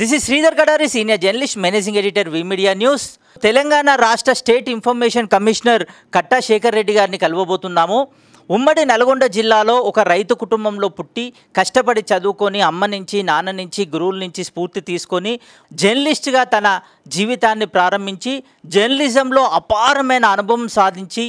this is Sridhar Kadari senior journalist managing editor V media news Telangana రాష్ట్ర state information commissioner Katta Sekhar Reddy గారిని కలవబోతున్నాము ఉమ్మడి నల్గొండ జిల్లాలో ఒక రైతు కుటుంబంలో పుట్టి కష్టపడి చదువుకొని అమ్మ నుంచి నాన్న నుంచి గురువుల నుంచి స్ఫూర్తి తీసుకొని జర్నలిస్ట్గా తన జీవితాన్ని ప్రారంభించి జర్నలిజంలో అపారమైన అనుభవం సాధించి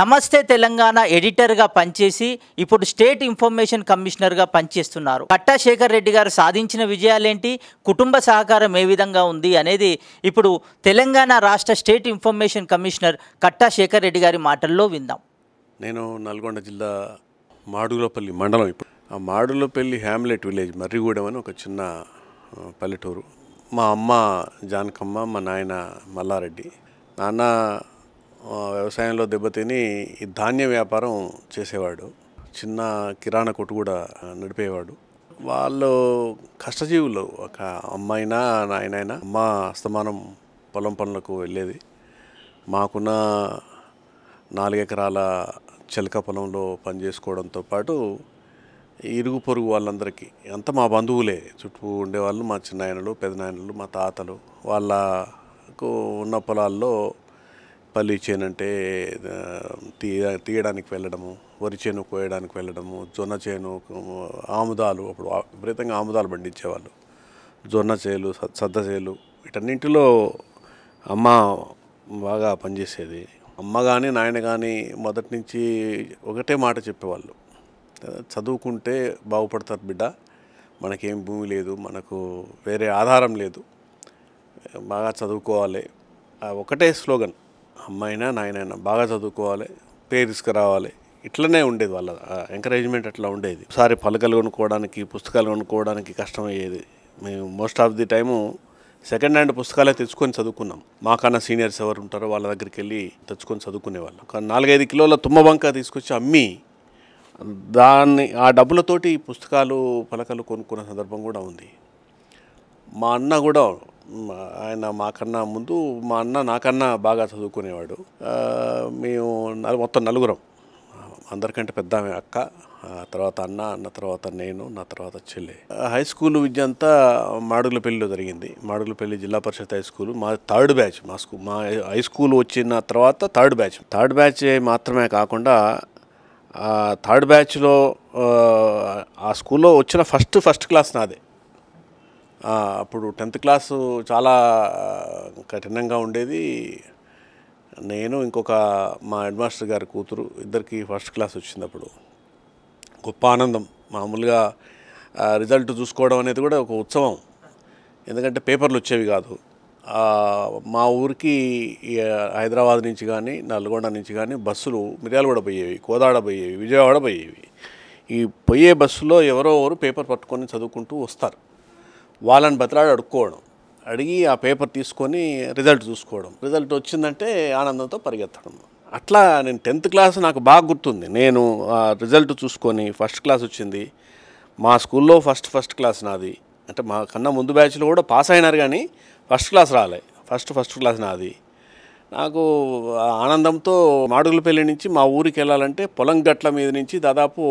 నమస్తే తెలంగాణ ఎడిటర్గా పనిచేసి ఇప్పుడు స్టేట్ ఇన్ఫర్మేషన్ కమిషనర్గా పనిచేస్తున్నారు పట్టాశేఖర్ రెడ్డి గారు సాధించిన విజయాలేంటి కుటుంబ సహకారం ఏ విధంగా ఉంది అనేది ఇప్పుడు తెలంగాణ రాష్ట్ర state information commissioner Katta Shekar Reddy గారి మాటల్లో విందాం నేను నల్గొండ జిల్లా మాడుగులపల్లి మండలం ఇప్పుడు ఆ మాడులపల్లి హ్యామ్లెట్ విలేజ్ మర్రిగూడెం అని ఒక చిన్న పల్లెటూరు మా అమ్మ జానకమ్మ మా నాయన మల్లారెడ్డి నాన్న వ్యవసాయంలో దెబ్బతిని ఈ ధాన్య వ్యాపారం చేసేవాడు చిన్న కిరాణా కొట్టు కూడా నడిపేవాడు వాళ్ళు కష్టజీవులు ఒక అమ్మాయినా నాయనైనా మా అస్తమానం పొలం పనులకు వెళ్ళేది మాకున్న నాలుగెకరాల చెలక పొలంలో పనిచేసుకోవడంతో పాటు ఇరుగు పొరుగు వాళ్ళందరికీ అంతా మా బంధువులే చుట్టూ ఉండేవాళ్ళు మా చిన్నాయనలు పెదనాయనలు మా తాతలు వాళ్ళకు ఉన్న పొలాల్లో పల్లి చేను అంటే తీయడానికి వెళ్ళడము వరి చేను కోయడానికి వెళ్ళడము జొన్న చేను ఆముదాలు అప్పుడు విపరీతంగా ఆముదాలు పండించేవాళ్ళు జొన్న చేలు సద్ద చేలు వీటన్నింటిలో అమ్మ బాగా పనిచేసేది అమ్మ కానీ నాయన కానీ మొదటి నుంచి ఒకటే మాట చెప్పేవాళ్ళు చదువుకుంటే బాగుపడతారు బిడ్డ మనకేం భూమి లేదు మనకు వేరే ఆధారం లేదు బాగా చదువుకోవాలి ఒకటే స్లోగన్ అమ్మాయినా నాయనైనా బాగా చదువుకోవాలి పేరు తీసుకురావాలి ఇట్లనే ఉండేది వాళ్ళ ఎంకరేజ్మెంట్ అట్లా ఉండేది ఒకసారి పలకలు కొనుక్కోవడానికి పుస్తకాలు కొనుక్కోవడానికి కష్టమయ్యేది మేము most of the time second hand పుస్తకాలే తెచ్చుకొని చదువుకున్నాం మాకన్నా సీనియర్స్ ఎవరు ఉంటారో వాళ్ళ దగ్గరికి వెళ్ళి తెచ్చుకొని చదువుకునేవాళ్ళం కానీ నాలుగైదు కిలోల తుమ్మబంక తీసుకొచ్చి అమ్మి దాన్ని ఆ డబ్బులతోటి పుస్తకాలు పలకలు కొనుక్కున్న సందర్భం కూడా ఉంది మా అన్న కూడా ఆయన మాకన్నా ముందు మా అన్న నాకన్నా బాగా చదువుకునేవాడు మేము మొత్తం నలుగురం అందరికంటే పెద్ద ఆమె అక్క తర్వాత అన్న అన్న తర్వాత నేను నా తర్వాత చెల్లి హై స్కూల్ విద్య అంతా మాడుగులపల్లిలో జరిగింది మాడుగులపల్లి జిల్లా పరిషత్ హై స్కూల్ మా థర్డ్ బ్యాచ్ మా స్కూల్ మా హై స్కూల్ వచ్చిన తర్వాత థర్డ్ బ్యాచ్ థర్డ్ బ్యాచ్ మాత్రమే కాకుండా థర్డ్ బ్యాచ్లో ఆ స్కూల్లో వచ్చిన ఫస్ట్ ఫస్ట్ క్లాస్ నాదే అప్పుడు టెన్త్ క్లాసు చాలా కఠినంగా ఉండేది నేను ఇంకొక మా హెడ్ మాస్టర్ గారి కూతురు ఇద్దరికి ఫస్ట్ క్లాస్ వచ్చింది అప్పుడు గొప్ప ఆనందం మామూలుగా రిజల్ట్ చూసుకోవడం అనేది కూడా ఒక ఉత్సవం ఎందుకంటే పేపర్లు వచ్చేవి కాదు మా ఊరికి హైదరాబాద్ నుంచి కానీ నల్గొండ నుంచి కానీ బస్సులు మిర్యాలగూడ పోయేవి కోదాడ పోయేవి విజయవాడ పోయేవి ఈ పోయే బస్సులో ఎవరో ఎవరు పేపర్ పట్టుకొని చదువుకుంటూ వస్తారు వాళ్ళని బతిలాడి అడుక్కోవడం అడిగి ఆ పేపర్ తీసుకొని రిజల్ట్ చూసుకోవడం రిజల్ట్ వచ్చిందంటే ఆనందంతో పరిగెత్తడం అట్లా నేను టెన్త్ క్లాస్ నాకు బాగా గుర్తుంది నేను ఆ రిజల్ట్ చూసుకొని ఫస్ట్ క్లాస్ వచ్చింది మా స్కూల్లో ఫస్ట్ ఫస్ట్ క్లాస్ నాది అంటే మా కన్నా ముందు బ్యాచ్లో కూడా పాస్ అయినారు కానీ ఫస్ట్ క్లాస్ రాలే ఫస్ట్ ఫస్ట్ క్లాస్ నాది నాకు ఆనందంతో మాడుగులపల్లి నుంచి మా ఊరికి వెళ్ళాలంటే పొలం గట్ల మీద నుంచి దాదాపు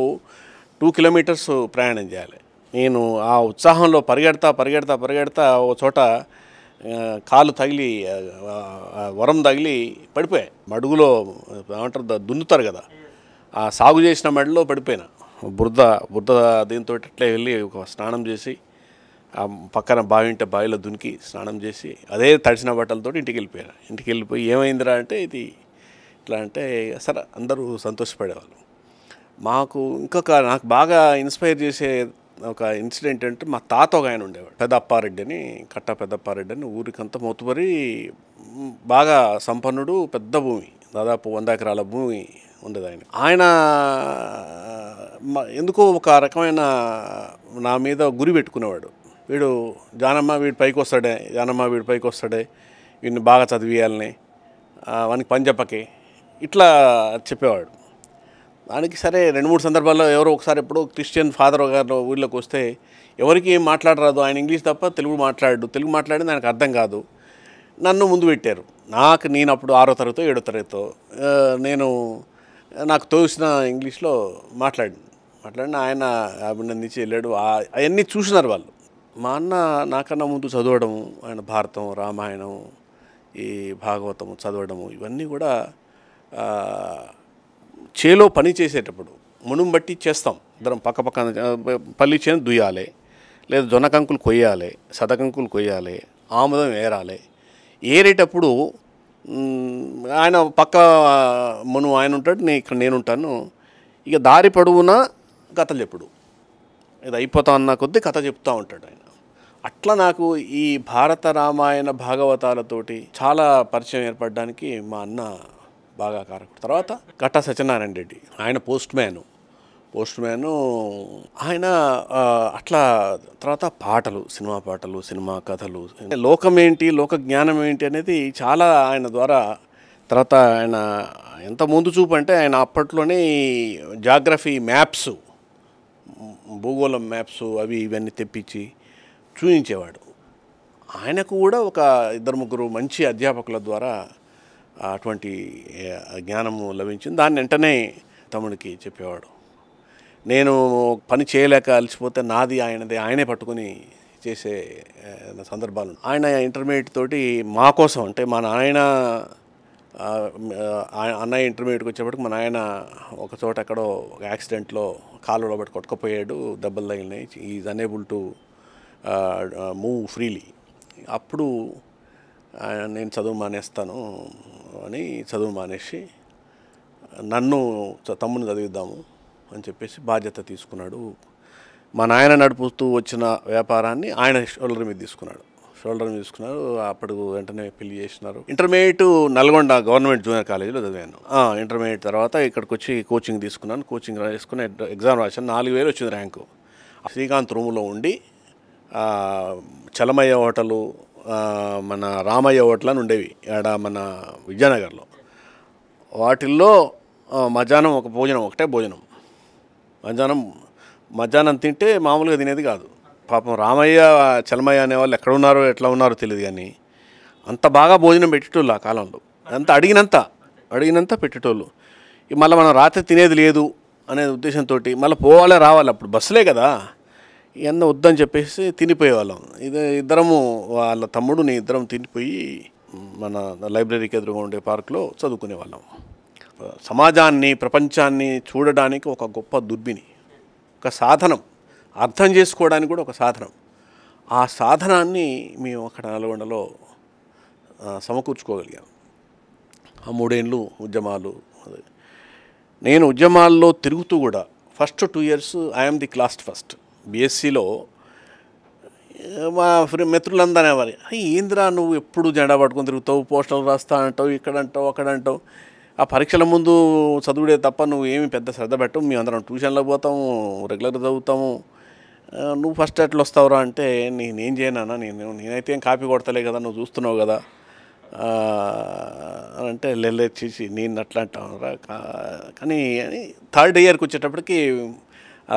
టూ కిలోమీటర్స్ ప్రయాణం చేయాలి నేను ఆ ఉత్సాహంలో పరిగెడతా పరిగెడతా పరిగెడతా ఓ చోట కాలు తగిలి వరం తగిలి పడిపోయాయి మడుగులో ఏమంటారు దున్నుతారు కదా ఆ సాగు చేసిన మడిలో పడిపోయినా బురద బురద దీంతో అట్లే వెళ్ళి ఒక స్నానం చేసి ఆ పక్కన బావి ఉంటే బావిలో దునికి స్నానం చేసి అదే తడిసిన బట్టలతో ఇంటికి వెళ్ళిపోయాను ఇంటికి వెళ్ళిపోయి ఏమైందిరా అంటే ఇది ఇట్లా అంటే సరే అందరూ సంతోషపడేవాళ్ళు మాకు ఇంకొక నాకు బాగా ఇన్స్పైర్ చేసే ఒక ఇన్సిడెంట్ అంటే మా తాత ఒక ఆయన ఉండేవాడు పెద్దప్పారెడ్డి అని కట్ట పెద్దప్పారెడ్డి అని ఊరికంతా మొత్తుపరి బాగా సంపన్నుడు పెద్ద భూమి దాదాపు వంద ఎకరాల భూమి ఉండేది ఆయన ఆయన ఎందుకో ఒక రకమైన నా మీద గురి పెట్టుకునేవాడు వీడు జానమ్మ వీడి పైకి వస్తాడే జానమ్మ వీడి పైకి వస్తాడే వీడిని బాగా చదివేయాలని వానికి పని చెప్పకే ఇట్లా చెప్పేవాడు దానికి సరే రెండు మూడు సందర్భాల్లో ఎవరో ఒకసారి ఎప్పుడు క్రిస్టియన్ ఫాదర్ గారు ఊళ్ళోకి వస్తే ఎవరికి మాట్లాడరాదు ఆయన ఇంగ్లీష్ తప్ప తెలుగు మాట్లాడు తెలుగు మాట్లాడింది ఆయనకు అర్థం కాదు నన్ను ముందు పెట్టారు నాకు నేను అప్పుడు ఆరో తరగతో ఏడో తరగతో నేను నాకు తోసిన ఇంగ్లీష్లో మాట్లాడి మాట్లాడిన ఆయన అభినందించి వెళ్ళాడు అవన్నీ చూసినారు వాళ్ళు మా అన్న నాకన్నా ముందు చదవడం ఆయన భారతం రామాయణం ఈ భాగవతం చదవడము ఇవన్నీ కూడా చేలో పని చేసేటప్పుడు మునుం బట్టి చేస్తాం ఇద్దరం పక్క పక్క పల్లి చేను దుయ్యాలి లేదా జొన్నకంకులు కొయ్యాలి సదకంకులు కొయ్యాలి ఆముదం ఏరాలి ఏరేటప్పుడు ఆయన పక్క మును ఆయన ఉంటాడు నేను ఇక్కడ నేనుంటాను ఇక దారి పొడవునా కథ చెప్పుడు ఇది అయిపోతా అన్న కొద్దీ కథ చెప్తూ ఉంటాడు ఆయన అట్లా నాకు ఈ భారత రామాయణ భాగవతాలతోటి చాలా పరిచయం ఏర్పడడానికి మా అన్న బాగా కారకుడు తర్వాత కట్టా సత్యనారాయణ రెడ్డి ఆయన పోస్ట్ మ్యాను పోస్ట్ మ్యాను ఆయన అట్లా తర్వాత పాటలు సినిమా పాటలు సినిమా కథలు లోకం ఏంటి లోక జ్ఞానం ఏంటి అనేది చాలా ఆయన ద్వారా తర్వాత ఆయన ఎంత ముందు చూపు అంటే ఆయన అప్పట్లోనే జాగ్రఫీ మ్యాప్స్ భూగోళం మ్యాప్స్ అవి ఇవన్నీ తెప్పించి చూపించేవాడు ఆయనకు కూడా ఒక ఇద్దరు ముగ్గురు మంచి అధ్యాపకుల ద్వారా అటువంటి జ్ఞానము లభించింది దాన్ని వెంటనే తమ్ముడికి చెప్పేవాడు నేను పని చేయలేక అలసిపోతే నాది ఆయనది ఆయనే పట్టుకుని చేసే సందర్భాలు ఆయన ఇంటర్మీడియట్ తోటి మా కోసం అంటే మా నాయన అన్నయ్య ఇంటర్మీడియట్కి వచ్చేప్పటికి మా నాయన ఒక చోట ఎక్కడో యాక్సిడెంట్లో కాలు పట్టి కొట్టుకుపోయాడు దెబ్బలు తగిలినాయి is unable to move freely అప్పుడు నేను చదువు మానేస్తాను అని చదువు మానేసి నన్ను తమ్ముని చదివిద్దాము అని చెప్పేసి బాధ్యత తీసుకున్నాడు మా నాయన నడుపుతూ వచ్చిన వ్యాపారాన్ని ఆయన షోల్డర్ మీద తీసుకున్నాడు షోల్డర్ మీద తీసుకున్నారు అప్పుడు వెంటనే పెళ్లి చేసినారు ఇంటర్మీడియట్ నల్గొండ గవర్నమెంట్ జూనియర్ కాలేజీలో చదివాను ఇంటర్మీడియట్ తర్వాత ఇక్కడికి వచ్చి కోచింగ్ తీసుకున్నాను కోచింగ్ తీసుకుని ఎగ్జామ్ రాశాను నాలుగు వేలు వచ్చింది ర్యాంకు శ్రీకాంత్ రూమ్లో ఉండి చలమయ్య హోటలు మన రామయ్య ఓట్ల ఉండేవి ఆడ మన విజయనగర్లో వాటిల్లో మధ్యాహ్నం ఒక భోజనం ఒకటే భోజనం మధ్యాహ్నం మధ్యాహ్నం తింటే మామూలుగా తినేది కాదు పాపం రామయ్య చలమయ్య అనేవాళ్ళు ఉన్నారో ఎట్లా ఉన్నారో తెలియదు కానీ అంత బాగా భోజనం పెట్టేటోళ్ళు ఆ కాలంలో అంత అడిగినంత అడిగినంత పెట్టేటోళ్ళు మళ్ళీ మనం రాత్రి తినేది లేదు అనే ఉద్దేశంతో మళ్ళీ పోవాలి రావాలి అప్పుడు బస్సులే కదా ఎన్న వద్దని చెప్పేసి తినిపోయేవాళ్ళం ఇది ఇద్దరము వాళ్ళ తమ్ముడు నేను ఇద్దరం తినిపోయి మన లైబ్రరీకి ఎదురుగా ఉండే పార్క్లో చదువుకునేవాళ్ళం సమాజాన్ని ప్రపంచాన్ని చూడడానికి ఒక గొప్ప దుర్బిని ఒక సాధనం అర్థం చేసుకోవడానికి కూడా ఒక సాధనం ఆ సాధనాన్ని మేము అక్కడ నల్గొండలో సమకూర్చుకోగలిగాం ఆ మూడేళ్ళు ఉద్యమాలు నేను ఉద్యమాల్లో తిరుగుతూ కూడా first two years I'm the class first బీఎస్సీలో మా ఫ్రీ మిత్రులందరూ అనేవారు ఏందిరా నువ్వు ఎప్పుడు జెండా పట్టుకొని తిరుగుతావు పోస్టర్లు రాస్తా అంటావు ఇక్కడ అంటావు అక్కడ అంటావు ఆ పరీక్షల ముందు చదువుడే తప్ప నువ్వు ఏమి పెద్ద శ్రద్ధ పెట్టవు మేమందరం ట్యూషన్లకు పోతాము రెగ్యులర్గా చదువుతాము నువ్వు ఫస్ట్ ఎట్లా వస్తావురా అంటే నేనేం చేయనా నేను నేనైతే ఏం కాపీ కొడతలే కదా నువ్వు చూస్తున్నావు కదా అంటే లెల్లెచ్చేసి నేను అట్లా అంటాను కానీ థర్డ్ ఇయర్కి వచ్చేటప్పటికి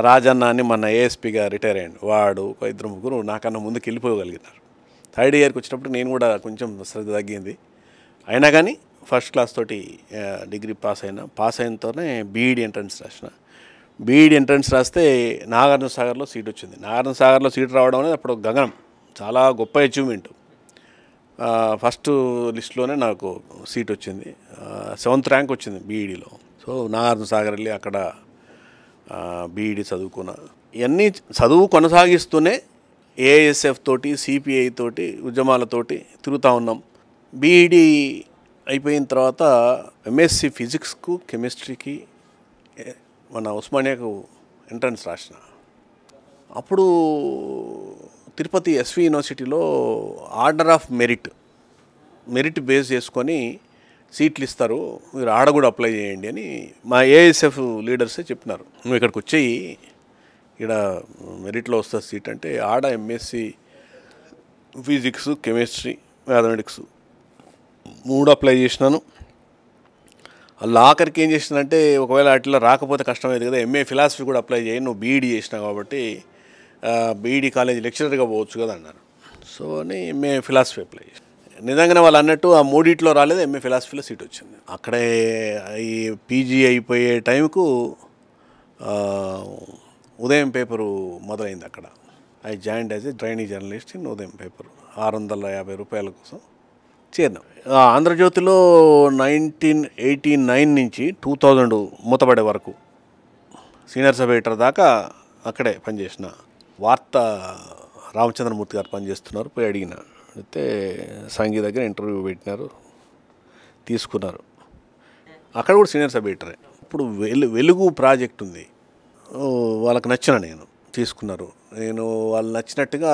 రాజన్న అని మన ఏఎస్పిగా రిటైర్ అయ్యాడు వాడు ఇద్దరు ముగ్గురు నాకన్నా ముందుకు వెళ్ళిపోగలిగినారు థర్డ్ ఇయర్కి వచ్చినప్పుడు నేను కూడా కొంచెం శ్రద్ధ తగ్గింది అయినా కానీ ఫస్ట్ క్లాస్ తోటి డిగ్రీ పాస్ అయినా పాస్ అయినతోనే బీఈడి ఎంట్రన్స్ రాసిన బీఈడి ఎంట్రన్స్ రాస్తే నాగార్జున సాగర్లో సీట్ వచ్చింది నాగార్జున సాగర్లో సీట్ రావడం అనేది అప్పుడు గగనం చాలా గొప్ప అచీవ్మెంట్ ఫస్ట్ లిస్టులోనే నాకు సీట్ వచ్చింది సెవెంత్ ర్యాంక్ వచ్చింది బీఈడిలో సో నాగార్జున సాగర్ వెళ్ళి అక్కడ బీఈడి చదువుకున్న ఇవన్నీ చదువు కొనసాగిస్తూనే ఏఎస్ఎఫ్ తోటి సిపిఐ తోటి ఉద్యమాలతోటి తిరుగుతూ ఉన్నాం బీఈడి అయిపోయిన తర్వాత ఎంఎస్సి ఫిజిక్స్కు కెమిస్ట్రీకి మన ఉస్మానియాకు ఎంట్రన్స్ రాసిన అప్పుడు తిరుపతి ఎస్వి యూనివర్సిటీలో order of merit merit base చేసుకొని సీట్లు ఇస్తారు మీరు ఆడ కూడా అప్లై చేయండి అని మా ఏఎస్ఎఫ్ లీడర్సే చెప్తున్నారు నువ్వు ఇక్కడికి వచ్చేయి ఇక్కడ మెరిట్లో వస్తుంది సీట్ అంటే ఆడ ఎంఎస్సి ఫిజిక్స్ కెమిస్ట్రీ మ్యాథమెటిక్స్ మూడు అప్లై చేసినాను వాళ్ళు ఆఖరికి ఏం చేసినంటే ఒకవేళ అట్లా రాకపోతే కష్టమైంది కదా ఎంఏ ఫిలాసఫీ కూడా అప్లై చేయి నువ్వు బీఈడీ e చేసినావు కాబట్టి బీఈడీ e కాలేజ్ లెక్చరర్గా పోవచ్చు కదా అన్నారు సో అని ఎంఏ ఫిలాసఫీ అప్లై చేసిన నిజంగానే వాళ్ళు అన్నట్టు ఆ మూడిట్లో రాలేదు ఎంఏ ఫిలాసఫీలో సీట్ వచ్చింది అక్కడే ఈ పీజీ అయిపోయే టైంకు ఉదయం పేపరు మొదలైంది అక్కడ I joined as a trainee journalist in Udayam paper ఆరు వందల యాభై రూపాయల కోసం చేరినాం ఆంధ్రజ్యోతిలో నైన్టీన్ ఎయిటీ నైన్ నుంచి టూ థౌజండ్ మూతపడే వరకు సీనియర్ సబ్ ఎడిటర్ దాకా అక్కడే పనిచేసిన వార్త రామచంద్రమూర్తి గారు పనిచేస్తున్నారు పోయి అడిగిన అయితే సంగీ దగ్గర ఇంటర్వ్యూ పెట్టినారు తీసుకున్నారు అక్కడ కూడా సీనియర్ సబ్ ఎడిటరే ఇప్పుడు వెలు వెలుగు ప్రాజెక్ట్ ఉంది వాళ్ళకి నచ్చిన నేను తీసుకున్నారు నేను వాళ్ళు నచ్చినట్టుగా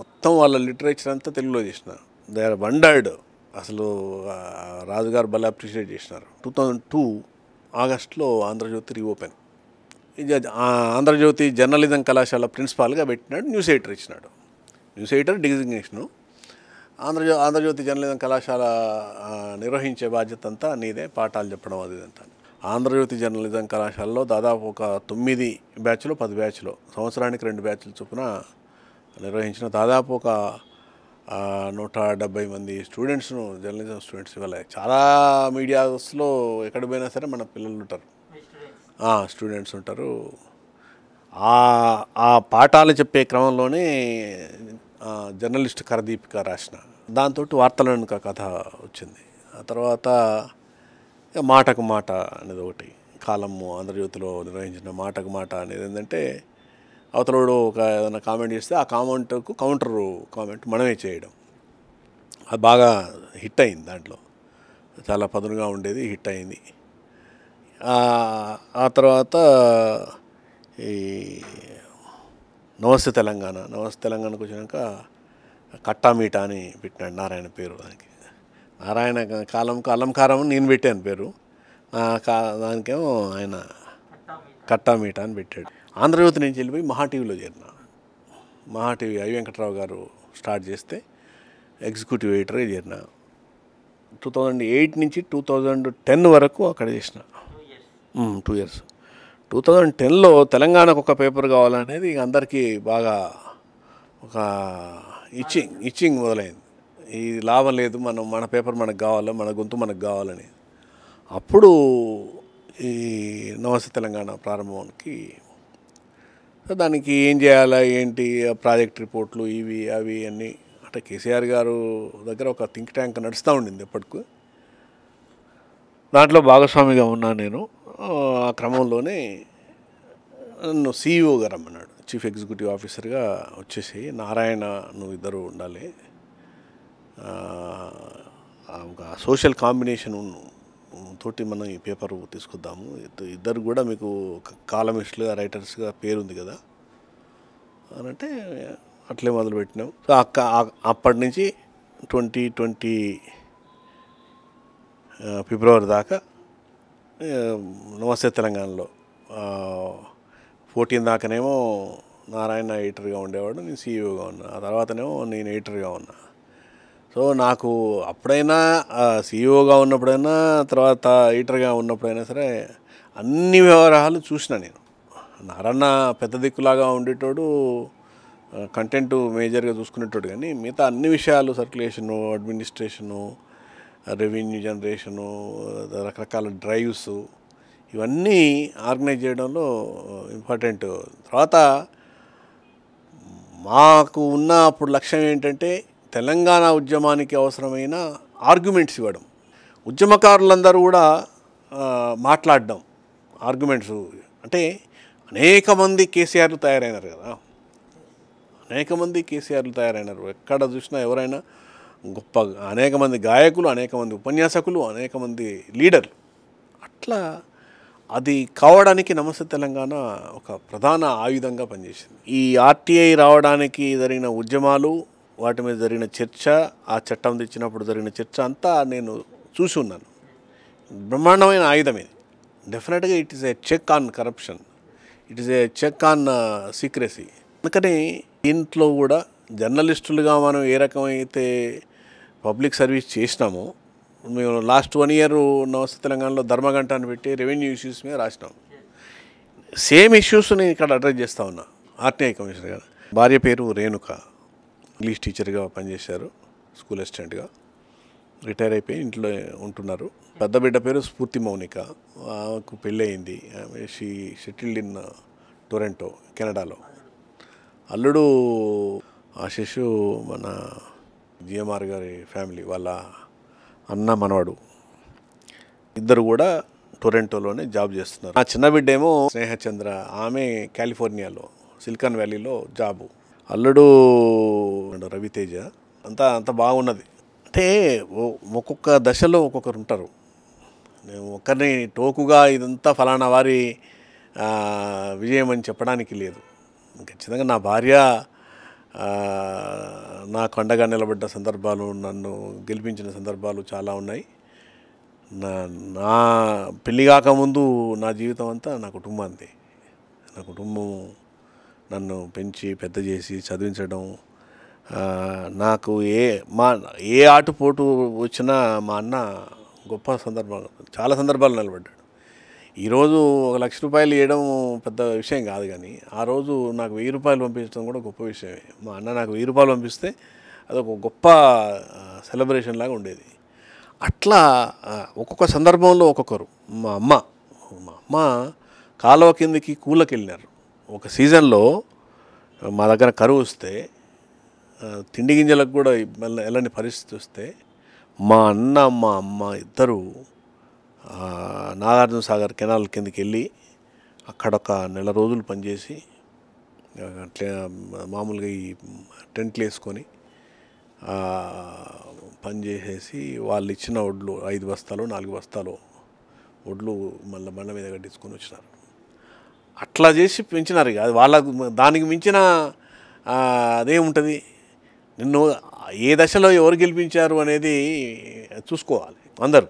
మొత్తం వాళ్ళ లిటరేచర్ అంతా తెలుగులో చేసిన దే ఆర్ వండర్డ్ అసలు రాజుగారు భలే అప్రిషియేట్ చేసినారు టూ థౌజండ్ టూ ఆగస్ట్లో ఆంధ్రజ్యోతి రీఓపెన్ ఆంధ్రజ్యోతి జర్నలిజం కళాశాల ప్రిన్సిపాల్గా పెట్టినాడు న్యూస్ ఎడిటర్ ఇచ్చినాడు న్యూస్ ఎడిటర్ డిజిగ్నేషను ఆంధ్రజ్యో ఆంధ్రజ్యోతి జర్నలిజం కళాశాల నిర్వహించే బాధ్యత అంతా నీదే పాఠాలు చెప్పడం అది అంతా ఆంధ్రజ్యోతి జర్నలిజం కళాశాలలో దాదాపు ఒక తొమ్మిది బ్యాచ్లు పది బ్యాచ్లు సంవత్సరానికి రెండు బ్యాచ్లు చొప్పున నిర్వహించిన దాదాపు ఒక నూట డెబ్బై మంది స్టూడెంట్స్ను జర్నలిజం స్టూడెంట్స్ ఇవాళ చాలా మీడియాస్లో ఎక్కడ పోయినా సరే మన పిల్లలు ఉంటారు స్టూడెంట్స్ ఉంటారు ఆ పాఠాలు చెప్పే క్రమంలోనే జర్నలిస్ట్ కరదీపిక రాసిన దాంతో వెనుక కథ వచ్చింది ఆ తర్వాత మాటకు మాట అనేది ఒకటి కాలము ఆంధ్రజ్యోతిలో నిర్వహించిన మాటకు మాట అనేది ఏంటంటే అవతలోడు ఒక ఏదైనా కామెంట్ చేస్తే ఆ కామెంట్కు కౌంటరు కామెంట్ మనమే చేయడం అది బాగా హిట్ అయింది దాంట్లో చాలా పదునుగా ఉండేది హిట్ అయింది ఆ తర్వాత ఈ నమస్తే తెలంగాణ నమస్తే తెలంగాణకు వచ్చినాక కట్టామీట అని పెట్టినాడు నారాయణ పేరు దానికి నారాయణ కాలంకు అలంకారం నేను పెట్టాను పేరు కా దానికేమో ఆయన కట్టామీట అని పెట్టాడు ఆంధ్రజ్యోతి నుంచి వెళ్ళిపోయి మహాటీవీలో చేరిన మహాటీవీ ఐ వెంకట్రావు గారు స్టార్ట్ చేస్తే ఎగ్జిక్యూటివ్ ఎడిటర్గా చేరిన టూ థౌజండ్ ఎయిట్ నుంచి టూ థౌజండ్ టెన్ వరకు అక్కడ చేసిన టూ ఇయర్స్ టూ థౌజండ్ టెన్లో తెలంగాణకు ఒక పేపర్ కావాలనేది అందరికీ బాగా ఒక ఇచ్చింగ్ ఇచ్చింగ్ మొదలైంది ఈ లాభం లేదు మనం మన పేపర్ మనకు కావాలి మన గొంతు మనకు కావాలని అప్పుడు ఈ నవస తెలంగాణ ప్రారంభానికి దానికి ఏం చేయాలా ఏంటి ప్రాజెక్ట్ రిపోర్ట్లు ఇవి అవి అన్నీ అంటే కేసీఆర్ గారు దగ్గర ఒక థింక్ ట్యాంక్ నడుస్తూ ఉండింది ఎప్పటికు దాంట్లో భాగస్వామిగా ఉన్నా నేను ఆ క్రమంలోనే నన్ను సీఈఓ గారు అమ్మన్నాడు చీఫ్ ఎగ్జిక్యూటివ్ ఆఫీసర్గా వచ్చేసి నారాయణ నువ్వు ఇద్దరు ఉండాలి ఒక సోషల్ కాంబినేషన్ తోటి మనం ఈ పేపర్ తీసుకుద్దాము ఇద్దరు కూడా మీకు కాలమిస్టులుగా రైటర్స్గా పేరుంది కదా అని అంటే అట్లే మొదలుపెట్టినాం సో అక్క అప్పటి నుంచి ట్వంటీ ట్వంటీ ఫిబ్రవరి దాకా నమస్తే తెలంగాణలో ఫోర్టీన్ దాకానేమో నారాయణ ఎడిటర్గా ఉండేవాడు నేను సీఈఓగా ఉన్నా ఆ తర్వాతనేమో నేను ఎడిటర్గా ఉన్నా సో నాకు అప్పుడైనా సీఈఓగా ఉన్నప్పుడైనా తర్వాత ఎడిటర్గా ఉన్నప్పుడైనా సరే అన్ని వ్యవహారాలు చూసిన నేను నారాయణ పెద్ద దిక్కులాగా ఉండేటోడు కంటెంట్ మేజర్గా చూసుకునేటోడు కానీ మిగతా అన్ని విషయాలు సర్క్యులేషను అడ్మినిస్ట్రేషను రెవెన్యూ జనరేషను రకరకాల డ్రైవ్స్ ఇవన్నీ ఆర్గనైజ్ చేయడంలో ఇంపార్టెంట్ తర్వాత మాకు ఉన్న అప్పుడు లక్ష్యం ఏంటంటే తెలంగాణ ఉద్యమానికి అవసరమైన ఆర్గ్యుమెంట్స్ ఇవ్వడం ఉద్యమకారులందరూ కూడా మాట్లాడడం ఆర్గ్యుమెంట్స్ అంటే అనేక మంది కేసీఆర్లు తయారైనారు కదా అనేక మంది కేసీఆర్లు తయారైనారు ఎక్కడ చూసినా ఎవరైనా గొప్ప అనేక మంది గాయకులు అనేక మంది ఉపన్యాసకులు అనేక మంది లీడర్లు అట్లా అది కావడానికి నమస్తే తెలంగాణ ఒక ప్రధాన ఆయుధంగా పనిచేసింది ఈ ఆర్టీఐ రావడానికి జరిగిన ఉద్యమాలు వాటి మీద జరిగిన చర్చ ఆ చట్టం తెచ్చినప్పుడు జరిగిన చర్చ అంతా నేను చూసి ఉన్నాను బ్రహ్మాండమైన ఆయుధం ఇది డెఫినెట్గా it is a check on corruption it is a check on secrecy అందుకని దీంట్లో కూడా జర్నలిస్టులుగా మనం ఏ రకమైతే పబ్లిక్ సర్వీస్ చేసినామో మేము లాస్ట్ వన్ ఇయర్ నమస్తే తెలంగాణలో ధర్మగంట అని పెట్టి రెవెన్యూ ఇష్యూస్ మీద రాసినాం సేమ్ ఇష్యూస్ నేను ఇక్కడ అడ్రస్ చేస్తూ ఉన్నా ఆర్టీఐ కమిషనర్ గారు భార్య పేరు రేణుక ఇంగ్లీష్ టీచర్గా పనిచేశారు స్కూల్ అసిస్టెంట్గా రిటైర్ అయిపోయి ఇంట్లో ఉంటున్నారు పెద్ద బిడ్డ పేరు స్ఫూర్తి మౌనిక ఆమెకు అయింది ఆమె షీ షెటిల్డ్ ఇన్ టొరెంటో కెనడాలో అల్లుడు ఆశిషు మన జిఎంఆర్ గారి ఫ్యామిలీ వాళ్ళ అన్న మనవాడు ఇద్దరు కూడా టొరెంటోలోనే జాబ్ చేస్తున్నారు నా చిన్న బిడ్డేమో స్నేహచంద్ర ఆమె కాలిఫోర్నియాలో సిలికాన్ వ్యాలీలో జాబు అల్లుడు రవితేజ అంతా అంత బాగున్నది అంటే ఒక్కొక్క దశలో ఒక్కొక్కరు ఉంటారు నేను ఒక్కరిని టోకుగా ఇదంతా ఫలానా వారి విజయం అని చెప్పడానికి లేదు ఖచ్చితంగా నా భార్య నాకు అండగా నిలబడ్డ సందర్భాలు నన్ను గెలిపించిన సందర్భాలు చాలా ఉన్నాయి నా నా పెళ్ళి కాకముందు నా జీవితం అంతా నా కుటుంబాంది నా కుటుంబం నన్ను పెంచి పెద్ద చేసి చదివించడం నాకు ఏ మా ఏ ఆటుపోటు వచ్చినా మా అన్న గొప్ప సందర్భాలు చాలా సందర్భాలు నిలబడ్డాడు ఈరోజు ఒక లక్ష రూపాయలు ఇవ్వడం పెద్ద విషయం కాదు కానీ ఆ రోజు నాకు వెయ్యి రూపాయలు పంపించడం కూడా గొప్ప విషయమే మా అన్న నాకు వెయ్యి రూపాయలు పంపిస్తే అదొక గొప్ప సెలబ్రేషన్ లాగా ఉండేది అట్లా ఒక్కొక్క సందర్భంలో ఒక్కొక్కరు మా అమ్మ మా అమ్మ కాలువ కిందకి కూలకి వెళ్ళినారు ఒక సీజన్లో మా దగ్గర కరువు వస్తే తిండి గింజలకు కూడా వెళ్ళని పరిస్థితి వస్తే మా అన్న మా అమ్మ ఇద్దరు నాగార్జున సాగర్ కెనాల్ కిందకి వెళ్ళి అక్కడ ఒక నెల రోజులు పనిచేసి మామూలుగా ఈ టెంట్లు వేసుకొని పనిచేసేసి వాళ్ళు ఇచ్చిన ఒడ్లు ఐదు బస్తాలు నాలుగు బస్తాలు ఒడ్లు మళ్ళీ బండ మీద కట్టించుకొని వచ్చినారు అట్లా చేసి పెంచినారు ఇక అది వాళ్ళకు దానికి మించిన అదేముంటుంది నిన్ను ఏ దశలో ఎవరు గెలిపించారు అనేది చూసుకోవాలి అందరూ